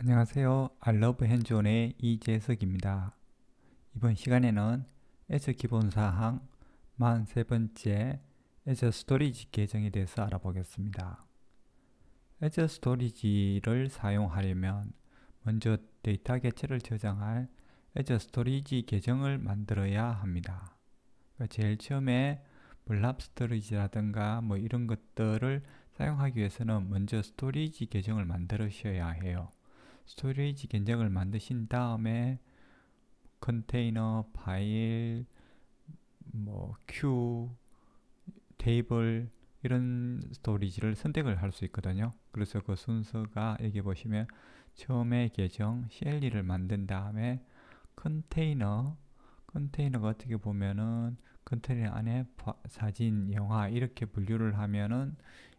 안녕하세요. 알러브 핸즈온의 이재석입니다. 이번 시간에는 애저 기본사항 만 세번째 애저 스토리지 계정에 대해서 알아보겠습니다. 애저 스토리지를 사용하려면 먼저 데이터 개체를 저장할 애저 스토리지 계정을 만들어야 합니다. 그러니까 제일 처음에 블랍 스토리지라든가 뭐 이런 것들을 사용하기 위해서는 먼저 스토리지 계정을 만들으셔야 해요. 스토리지 견적을 만드신 다음에 컨테이너, 파일, 뭐 큐, 테이블 이런 스토리지를 선택을 할 수 있거든요. 그래서 그 순서가 여기 보시면 처음에 계정 CLD를 만든 다음에 컨테이너 컨테이너가 어떻게 보면은 컨테이너 안에 파, 사진, 영화 이렇게 분류를 하면은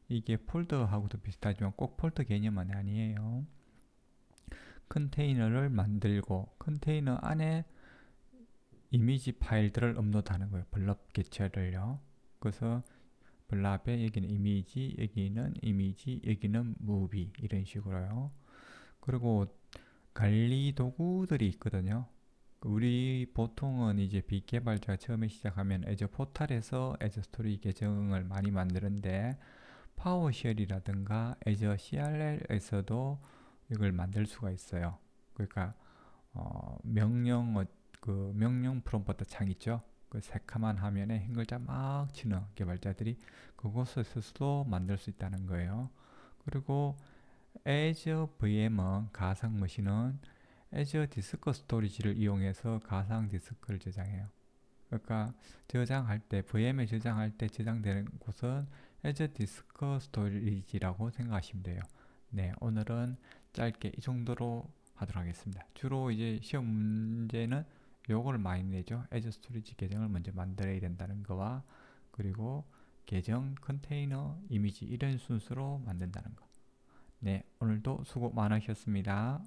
이게 폴더하고도 비슷하지만 꼭 폴더 개념은 아니에요. 컨테이너를 만들고 컨테이너 안에 이미지 파일들을 업로드하는 거예요. 블럽 개체를요. 그래서 블랍에 여기는 이미지, 여기는 이미지, 여기는 무비 이런 식으로요. 그리고 관리 도구들이 있거든요. 우리 보통은 이제 빅개발자가 처음에 시작하면 애저 포탈에서 애저 스토리 계정을 많이 만드는데 파워쉘이라든가 애저 CRL에서도 이걸 만들 수가 있어요. 그러니까 어, 명령 어, 그 명령 프롬프트 창 있죠. 그 새카만 화면에 흰 글자 막 치는 개발자들이 그것을 스스 만들 수 있다는 거예요. 그리고 Azure VM은 가상 머신은 Azure 디스크 스토리지를 이용해서 가상 디스크를 저장해요. 그러니까 저장할 때 VM에 저장할 때 저장되는 곳은 Azure 디스크 스토리지라고 생각하시면 돼요. 네, 오늘은 짧게 이 정도로 하도록 하겠습니다. 주로 이제 시험 문제는 요거 많이 내죠. 애저 스토리지 계정을 먼저 만들어야 된다는 거와 그리고 계정, 컨테이너, 이미지 이런 순서로 만든다는 거. 네, 오늘도 수고 많으셨습니다.